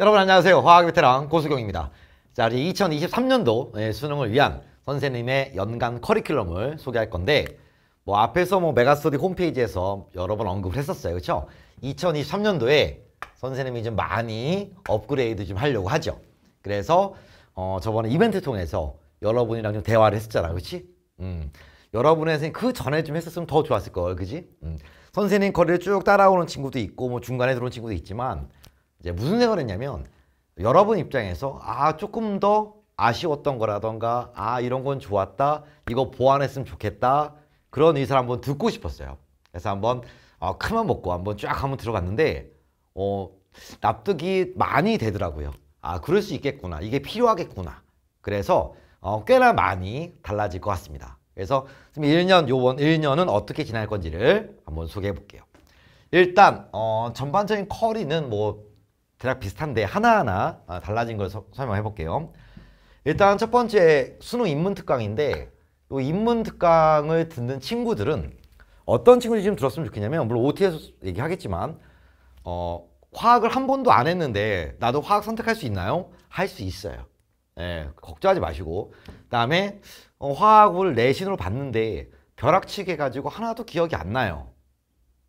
여러분 안녕하세요. 화학 베테랑 고수경입니다. 자, 이제 2023년도 예, 수능을 위한 선생님의 연간 커리큘럼을 소개할 건데 뭐 앞에서 뭐 메가스터디 홈페이지에서 여러 번 언급을 했었어요. 그렇죠? 2023년도에 선생님이 좀 많이 업그레이드 좀 하려고 하죠. 그래서 어, 저번에 이벤트 통해서 여러분이랑 좀 대화를 했었잖아. 그렇지? 음. 여러분의 선생님 그 전에 좀 했었으면 더 좋았을 걸. 그지? 음. 선생님 거리를 쭉 따라오는 친구도 있고 뭐 중간에 들어온 친구도 있지만 이제 무슨 생각을 했냐면 여러분 입장에서 아 조금 더 아쉬웠던 거라던가 아 이런 건 좋았다 이거 보완했으면 좋겠다 그런 의사를 한번 듣고 싶었어요 그래서 한번 어, 큰맘 먹고 한번 쫙 한번 들어갔는데 어, 납득이 많이 되더라고요 아 그럴 수 있겠구나 이게 필요하겠구나 그래서 어, 꽤나 많이 달라질 것 같습니다 그래서 지금 1년 요번 1년은 어떻게 지날 건지를 한번 소개해 볼게요 일단 어, 전반적인 커리는 뭐 대략 비슷한데 하나하나 아, 달라진 걸 서, 설명해 볼게요. 일단 첫 번째 수능 인문 특강인데 이 인문 특강을 듣는 친구들은 어떤 친구들이 좀 들었으면 좋겠냐면 물론 OT에서 얘기하겠지만 어, 화학을 한 번도 안 했는데 나도 화학 선택할 수 있나요? 할 수 있어요. 예, 걱정하지 마시고 그다음에 어, 화학을 내신으로 봤는데 벼락치기 해가지고 하나도 기억이 안 나요.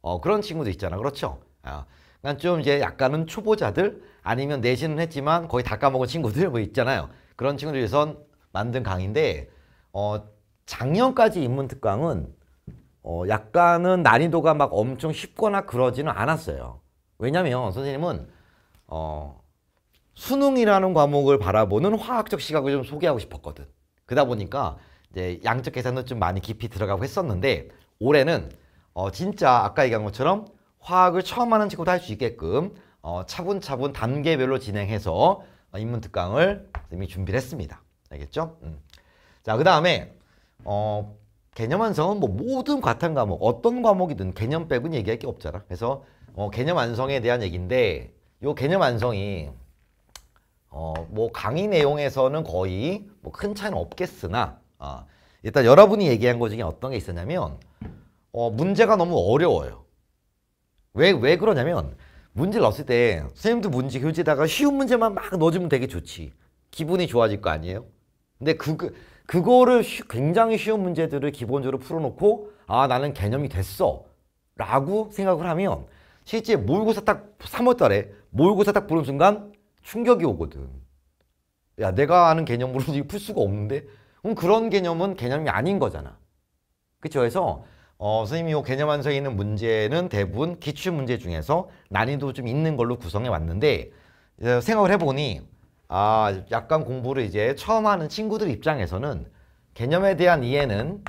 어, 그런 친구도 있잖아. 그렇죠? 아, 그러니까 좀 이제 약간은 초보자들 아니면 내신은 했지만 거의 다 까먹은 친구들 뭐 있잖아요. 그런 친구들 위해선 만든 강의인데 어 작년까지 입문 특강은 어 약간은 난이도가 막 엄청 쉽거나 그러지는 않았어요. 왜냐면 선생님은 어 수능이라는 과목을 바라보는 화학적 시각을 좀 소개하고 싶었거든. 그러다 보니까 이제 양적 계산도 좀 많이 깊이 들어가고 했었는데 올해는 어 진짜 아까 얘기한 것처럼 화학을 처음 하는 친구도 할 수 있게끔 어, 차분차분 단계별로 진행해서 어, 입문 특강을 이미 준비를 했습니다. 알겠죠? 음. 자, 그 다음에 어, 개념 완성은 뭐 모든 과탐 과목, 어떤 과목이든 개념 빼고는 얘기할 게 없잖아. 그래서 어, 개념 완성에 대한 얘기인데 요 개념 완성이 어, 뭐 강의 내용에서는 거의 뭐 큰 차이는 없겠으나 어, 일단 여러분이 얘기한 것 중에 어떤 게 있었냐면 어, 문제가 너무 어려워요. 왜, 왜 그러냐면 문제를 넣었을 때 선생님도 문제 교재에다가 쉬운 문제만 막 넣어주면 되게 좋지. 기분이 좋아질 거 아니에요? 근데 그, 그 그거를 쉬, 굉장히 쉬운 문제들을 기본적으로 풀어놓고 아 나는 개념이 됐어 라고 생각을 하면 실제 모의고사 딱 3월달에 모의고사 딱 보는 순간 충격이 오거든. 야 내가 아는 개념으로 풀 수가 없는데 그럼 그런 개념은 개념이 아닌 거잖아. 그쵸 그래서 어, 선생님이 이 개념 완성에 있는 문제는 대부분 기출 문제 중에서 난이도 좀 있는 걸로 구성해 왔는데 생각을 해보니 아 약간 공부를 이제 처음 하는 친구들 입장에서는 개념에 대한 이해는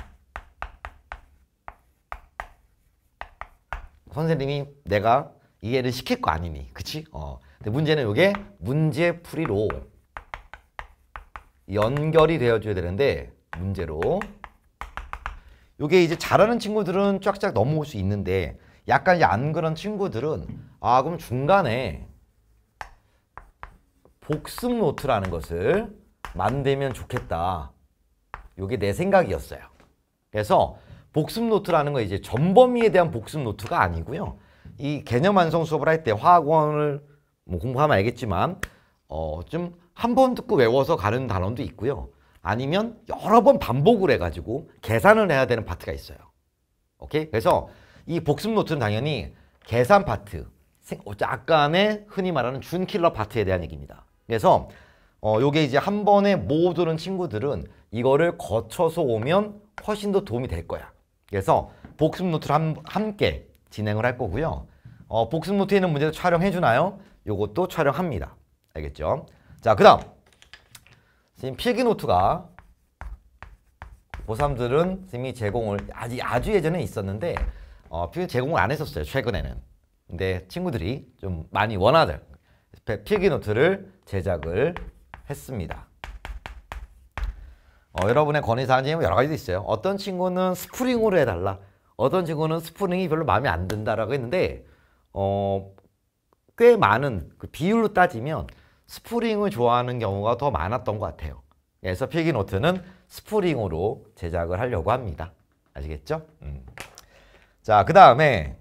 선생님이 내가 이해를 시킬 거 아니니 그치? 어. 근데 문제는 이게 문제풀이로 연결이 되어줘야 되는데 문제로 이게 이제 잘하는 친구들은 쫙쫙 넘어올 수 있는데 약간 이제 안 그런 친구들은 아 그럼 중간에 복습 노트라는 것을 만들면 좋겠다. 이게 내 생각이었어요. 그래서 복습 노트라는 건 이제 전범위에 대한 복습 노트가 아니고요. 이 개념 완성 수업을 할 때 화학원을 뭐 공부하면 알겠지만 어 좀 한 번 듣고 외워서 가는 단원도 있고요. 아니면 여러 번 반복을 해가지고 계산을 해야 되는 파트가 있어요. 오케이? 그래서 이 복습 노트는 당연히 계산 파트, 어, 약간의 흔히 말하는 준킬러 파트에 대한 얘기입니다. 그래서 어, 요게 이제 한 번에 모으는 친구들은 이거를 거쳐서 오면 훨씬 더 도움이 될 거야. 그래서 복습 노트를 함, 함께 진행을 할 거고요. 어, 복습 노트에 있는 문제도 촬영해 주나요? 요것도 촬영합니다. 알겠죠? 자, 그 다음 지금 필기노트가 고3들은 이미 제공을 아직 아주 예전에 있었는데 어, 제공을 안 했었어요 최근에는 근데 친구들이 좀 많이 원하들 필기노트를 제작을 했습니다 어, 여러분의 권위사항이 뭐 여러 가지도 있어요 어떤 친구는 스프링으로 해달라 어떤 친구는 스프링이 별로 마음에 안 든다라고 했는데 어, 꽤 많은 그 비율로 따지면 스프링을 좋아하는 경우가 더 많았던 것 같아요. 그래서 필기노트는 스프링으로 제작을 하려고 합니다. 아시겠죠? 음. 자, 그 다음에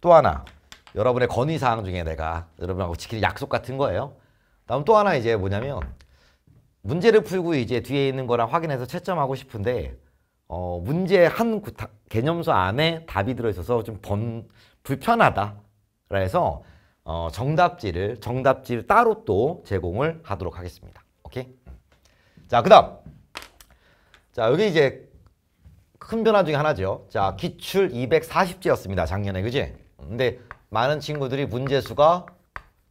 또 하나 여러분의 건의사항 중에 내가 여러분하고 지킬 약속 같은 거예요. 다음 또 하나 이제 뭐냐면 문제를 풀고 이제 뒤에 있는 거랑 확인해서 채점하고 싶은데 어, 문제 한 구타, 개념서 안에 답이 들어있어서 좀 번, 불편하다. 그래서 어, 정답지를 정답지를 따로 또 제공을 하도록 하겠습니다. 오케이? 음. 자, 그다음. 자, 여기 이제 큰 변화 중에 하나죠. 자, 기출 240제였습니다. 작년에. 그지 근데 많은 친구들이 문제수가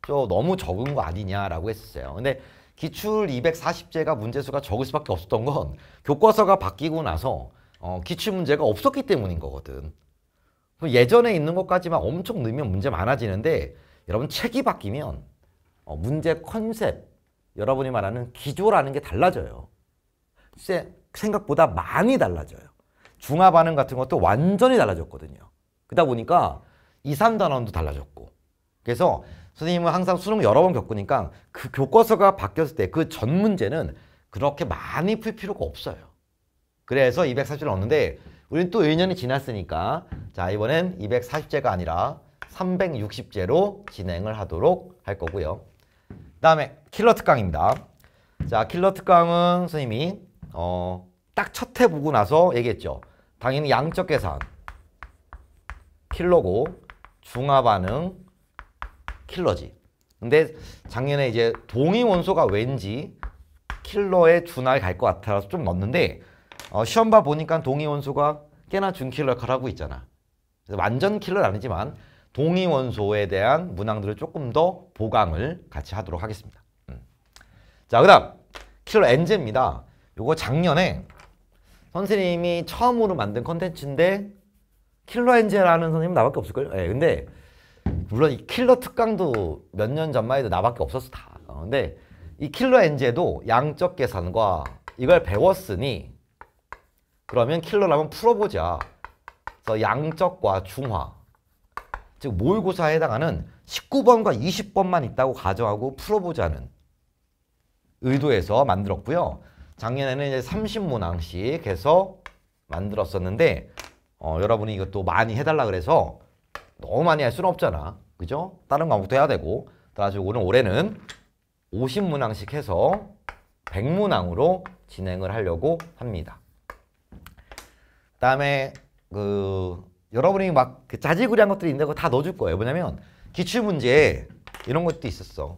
좀 너무 적은 거 아니냐라고 했었어요. 근데 기출 240제가 문제수가 적을 수밖에 없었던 건 교과서가 바뀌고 나서 어, 기출 문제가 없었기 때문인 거거든. 예전에 있는 것까지만 엄청 늘면 문제 많아지는데 여러분 책이 바뀌면 어, 문제 컨셉, 여러분이 말하는 기조라는 게 달라져요. 세, 생각보다 많이 달라져요. 중화 반응 같은 것도 완전히 달라졌거든요. 그러다 보니까 2, 3단원도 달라졌고. 그래서 선생님은 항상 수능 여러 번 겪으니까 그 교과서가 바뀌었을 때 그 전 문제는 그렇게 많이 풀 필요가 없어요. 그래서 240을 얻는데 우리는 또 1년이 지났으니까 자 이번엔 240제가 아니라 360제로 진행을 하도록 할 거고요. 다음에 킬러 특강입니다. 자, 킬러 특강은 선생님이 어, 딱첫 해 보고 나서 얘기했죠. 당연히 양적 계산 킬러고 중화 반응 킬러지. 근데 작년에 이제 동의 원소가 왠지 킬러에 준하에 갈것 같아서 좀 넣었는데 어, 시험 봐 보니까 동의 원소가 꽤나 준킬러 역할을 하고 있잖아. 그래서 완전 킬러는 아니지만 동의 원소에 대한 문항들을 조금 더 보강을 같이 하도록 하겠습니다. 음. 자, 그 다음 킬러 엔제입니다. 요거 작년에 선생님이 처음으로 만든 컨텐츠인데 킬러 엔제라는 선생님 나밖에 없을걸요? 예, 네, 근데 물론 이 킬러 특강도 몇 년 전만 해도 나밖에 없었어 다. 어, 근데 이 킬러 엔제도 양적 계산과 이걸 배웠으니 그러면 킬러라면 풀어보자. 그래서 양적과 중화 즉 모의고사에 해당하는 19번과 20번만 있다고 가정하고 풀어보자는 의도에서 만들었고요. 작년에는 이제 30문항씩 해서 만들었었는데 어, 여러분이 이것도 많이 해달라 그래서 너무 많이 할 수는 없잖아. 그죠? 다른 과목도 해야 되고 따라서 오늘 올해는 50문항씩 해서 100문항으로 진행을 하려고 합니다. 그다음에 그 여러분이 막그 짜지구리한 것들이 있는데 다 넣어줄 거예요. 뭐냐면 기출문제 이런 것도 있었어.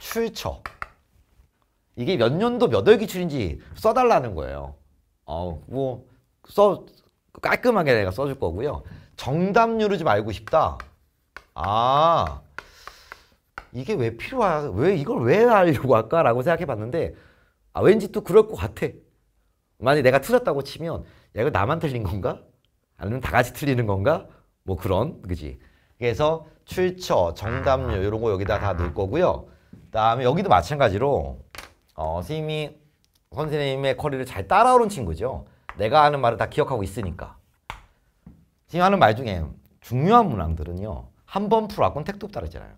출처. 이게 몇 년도 몇월 기출인지 써달라는 거예요. 어, 뭐, 써, 깔끔하게 내가 써줄 거고요. 정답률을 좀 알고 싶다. 아, 이게 왜 필요하, 왜, 이걸 왜 알려고 할까라고 생각해 봤는데, 아, 왠지 또 그럴 것 같아. 만약에 내가 틀렸다고 치면 야 이거 나만 틀린 건가? 아니면 다 같이 틀리는 건가? 뭐 그런 그지. 그래서 출처, 정답률 이런 거 여기다 다 넣을 거고요. 그다음에 여기도 마찬가지로 어, 선생님이 선생님의 커리를 잘 따라오는 친구죠. 내가 하는 말을 다 기억하고 있으니까. 선생님 하는 말 중에 중요한 문항들은요. 한 번 풀어갖고는 택도 없다르잖아요.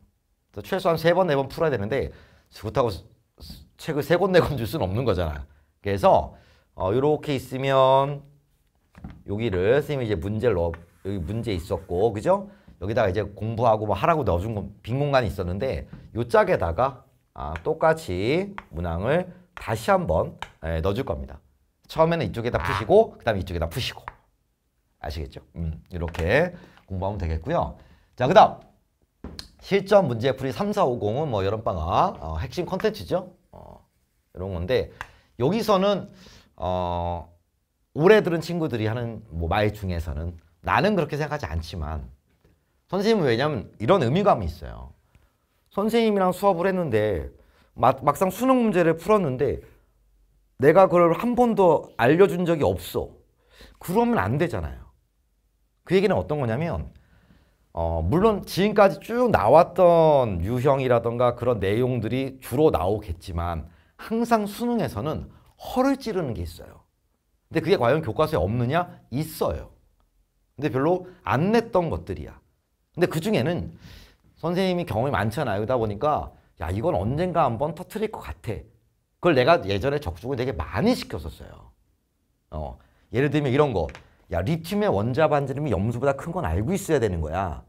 최소한 세 번, 네 번 풀어야 되는데 그렇다고 책을 세 권, 네 권 줄 수는 없는 거잖아 그래서 어, 이렇게 있으면 여기를 선생님이 이제 문제를 넣어 여기 문제 있었고 그죠? 여기다가 이제 공부하고 뭐 하라고 넣어준 공, 빈 공간이 있었는데 요 짝에다가 아, 똑같이 문항을 다시 한번 예, 넣어줄 겁니다. 처음에는 이쪽에다 아. 푸시고 그 다음에 이쪽에다 푸시고 아시겠죠? 음, 이렇게 공부하면 되겠고요. 자, 그 다음 실전 문제 풀이 3450은 뭐 여름방학 어, 핵심 컨텐츠죠. 어, 이런 건데 여기서는 어, 올해 들은 친구들이 하는 뭐말 중에서는 나는 그렇게 생각하지 않지만 선생님은 왜냐면 이런 의미감이 있어요. 선생님이랑 수업을 했는데 막상 수능 문제를 풀었는데 내가 그걸 한 번도 알려준 적이 없어. 그러면 안 되잖아요. 그 얘기는 어떤 거냐면 어, 물론 지금까지 쭉 나왔던 유형이라던가 그런 내용들이 주로 나오겠지만 항상 수능에서는 허를 찌르는 게 있어요. 근데 그게 과연 교과서에 없느냐? 있어요. 근데 별로 안 냈던 것들이야. 근데 그 중에는 선생님이 경험이 많잖아요. 그러다 보니까 야 이건 언젠가 한번 터트릴 것 같아. 그걸 내가 예전에 적중을 되게 많이 시켰었어요. 어, 예를 들면 이런 거. 야 리튬의 원자 반지름이 염수보다 큰 건 알고 있어야 되는 거야.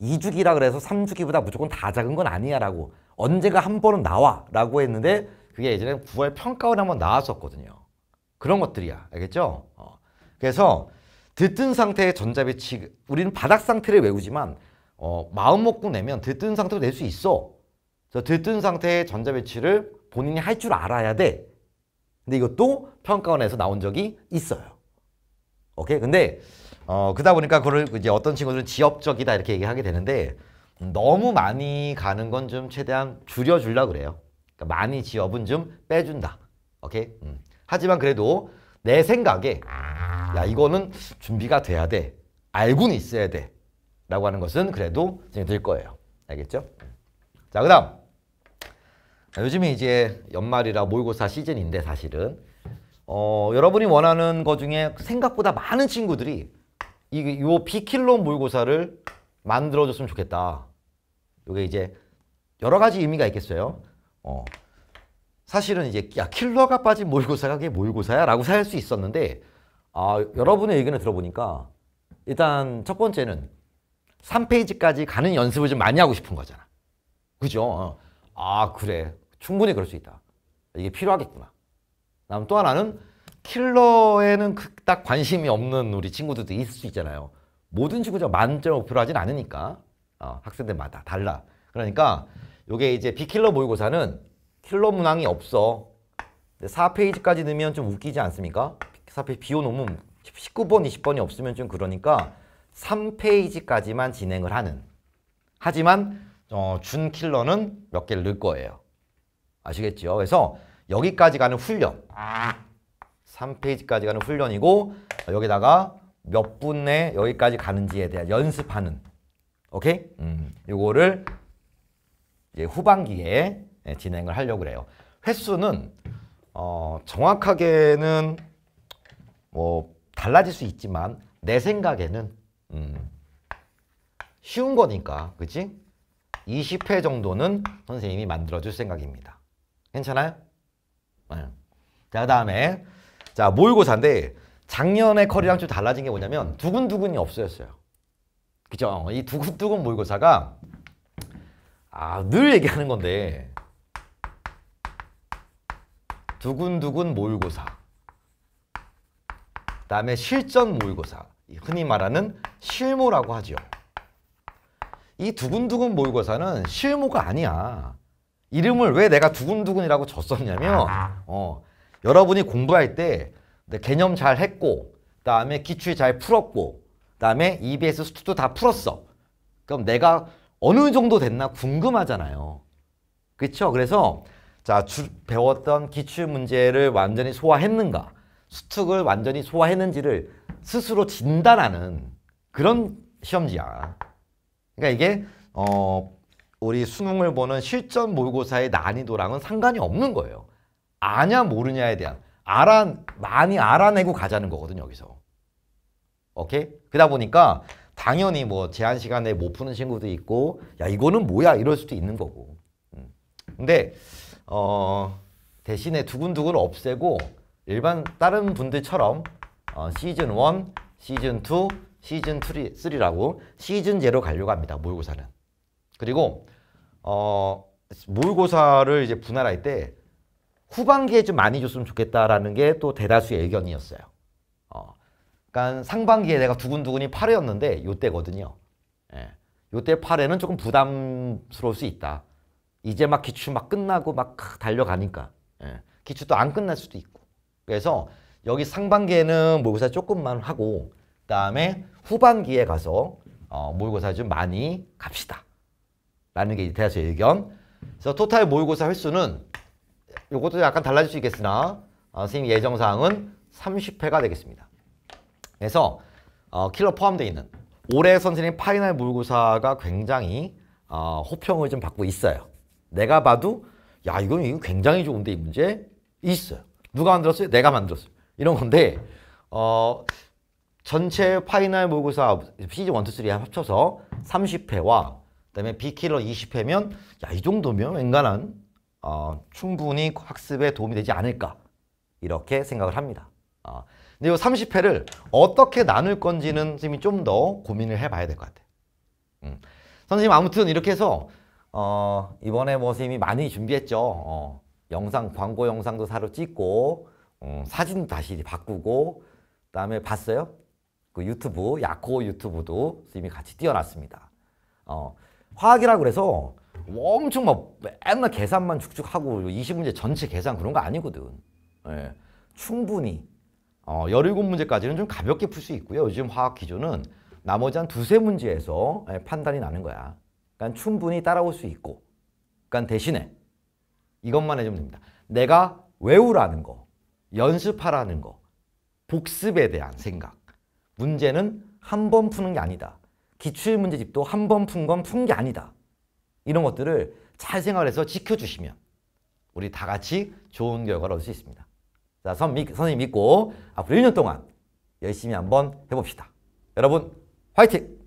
2주기라 그래서 3주기보다 무조건 다 작은 건 아니야 라고 언제가 한 번은 나와 라고 했는데 그게 예전에 9월 평가원 에 한 번 나왔었거든요. 그런 것들이야. 알겠죠? 어. 그래서 듣뜬 상태의 전자배 치 우리는 바닥 상태를 외우지만 어, 마음 먹고 내면 듣뜬 상태로 낼 수 있어. 그래서 듣뜬 상태의 전자배치를 본인이 할 줄 알아야 돼. 근데 이것도 평가원에서 나온 적이 있어요. 오케이? 근데 어, 그러다 보니까 그걸 이제 어떤 친구들은 지엽적이다 이렇게 얘기하게 되는데 너무 많이 가는 건 좀 최대한 줄여주려고 그래요. 그러니까 많이 지엽은 좀 빼준다. 오케이? 음. 하지만 그래도 내 생각에 야 이거는 준비가 돼야 돼. 알고는 있어야 돼. 라고 하는 것은 그래도 들 거예요. 알겠죠? 자, 그 다음. 아, 요즘에 이제 연말이라 모의고사 시즌인데 사실은 어, 여러분이 원하는 것 중에 생각보다 많은 친구들이 이, 요 비킬론 모의고사를 만들어줬으면 좋겠다. 요게 이제 여러 가지 의미가 있겠어요. 어, 사실은 이제 야 킬러가 빠진 모의고사가 그게 모의고사야 라고 생각할수 있었는데 아, 여러분의 의견을 들어보니까 일단 첫 번째는 3페이지까지 가는 연습을 좀 많이 하고 싶은 거잖아. 그죠? 어. 아 그래 충분히 그럴 수 있다. 이게 필요하겠구나. 다음 또 하나는 킬러에는 그 딱 관심이 없는 우리 친구들도 있을 수 있잖아요. 모든 친구가 만점 목표로 하진 않으니까 어, 학생들마다 달라. 그러니까 이게 이제 비킬러 모의고사는 킬러 문항이 없어. 4페이지까지 넣으면 좀 웃기지 않습니까? 4페이지 비워 놓으면 19번, 20번이 없으면 좀 그러니까 3페이지까지만 진행을 하는. 하지만 어, 준 킬러는 몇 개를 넣을 거예요. 아시겠죠? 그래서 여기까지 가는 훈련. 3페이지까지 가는 훈련이고 여기다가 몇 분에 여기까지 가는지에 대한 연습하는 오케이? 음, 이거를 이제 후반기에 예, 진행을 하려고 그래요. 횟수는 어, 정확하게는 뭐 달라질 수 있지만 내 생각에는 음, 쉬운 거니까 그치? 20회 정도는 선생님이 만들어줄 생각입니다. 괜찮아요? 네. 자, 그 다음에 자 모의고사인데 작년에 커리랑 좀 달라진 게 뭐냐면 두근두근이 없어졌어요. 그죠? 이 두근두근 모의고사가 아, 늘 얘기하는 건데 두근두근 모의고사 다음에 실전 모의고사 흔히 말하는 실무라고 하죠. 이 두근두근 모의고사는 실무가 아니야. 이름을 왜 내가 두근두근이라고 줬었냐면 어, 여러분이 공부할 때 개념 잘 했고 그다음에 기출 잘 풀었고 그다음에 EBS 수투도 다 풀었어. 그럼 내가 어느 정도 됐나 궁금하잖아요. 그렇죠? 그래서 자, 주, 배웠던 기출 문제를 완전히 소화했는가, 수특을 완전히 소화했는지를 스스로 진단하는 그런 시험지야. 그러니까 이게 어, 우리 수능을 보는 실전 모의고사의 난이도랑은 상관이 없는 거예요. 아냐 모르냐에 대한 알아 많이 알아내고 가자는 거거든 요 여기서. 오케이? 그러다 보니까 당연히 뭐 제한 시간에 못 푸는 친구도 있고 야 이거는 뭐야 이럴 수도 있는 거고. 음. 근데 어, 대신에 두근두근 없애고 일반 다른 분들처럼 어, 시즌 1, 시즌 2, 시즌 3, 3라고 시즌 제로 가려고 합니다. 모의고사는. 그리고 어, 모의고사를 이제 분할할 때 후반기에 좀 많이 줬으면 좋겠다라는 게 또 대다수의 의견이었어요. 어, 그러니까 상반기에 내가 두근두근이 8회였는데 요때거든요. 예. 요때 8회는 조금 부담스러울 수 있다. 이제 막 기출 막 끝나고 막 달려가니까 예. 기출도 안 끝날 수도 있고 그래서 여기 상반기에는 모의고사 조금만 하고 그다음에 후반기에 가서 어, 모의고사 좀 많이 갑시다 라는 게 대다수의 의견 그래서 토탈 모의고사 횟수는 이것도 약간 달라질 수 있겠으나 어, 선생님 예정사항은 30회가 되겠습니다 그래서 어, 킬러 포함되어 있는 올해 선생님 파이널 모의고사가 굉장히 어, 호평을 좀 받고 있어요 내가 봐도 야 이건, 이건 굉장히 좋은데 이 문제 있어요. 누가 만들었어요? 내가 만들었어요. 이런 건데 어 전체 파이널 모의고사 시즌 1, 2, 3 합쳐서 30회와 그다음에 비킬러 20회면 야 이 정도면 웬간한 어, 충분히 학습에 도움이 되지 않을까 이렇게 생각을 합니다. 어. 근데 이 30회를 어떻게 나눌 건지는 선생님이 좀 더 고민을 해봐야 될 것 같아요. 음. 선생님 아무튼 이렇게 해서 어, 이번에 뭐 선생님이 많이 준비했죠. 어, 영상, 광고 영상도 새로 찍고, 어, 사진 다시 바꾸고, 그 다음에 봤어요? 그 유튜브, 야코 유튜브도 선생님이 같이 띄워놨습니다. 어, 화학이라 그래서 엄청 막 맨날 계산만 쭉쭉하고 20문제 전체 계산 그런 거 아니거든. 예, 충분히 어, 17문제까지는 좀 가볍게 풀 수 있고요. 요즘 화학 기준은 나머지 한 두세 문제에서 예, 판단이 나는 거야. 그러니까 충분히 따라올 수 있고 그러니까 대신에 이것만 해주면 됩니다. 내가 외우라는 거, 연습하라는 거, 복습에 대한 생각. 문제는 한 번 푸는 게 아니다. 기출문제집도 한 번 푼 건 푼 게 아니다. 이런 것들을 잘 생활해서 지켜주시면 우리 다 같이 좋은 결과를 얻을 수 있습니다. 자, 선, 미, 선생님 믿고 앞으로 1년 동안 열심히 한번 해봅시다. 여러분 화이팅!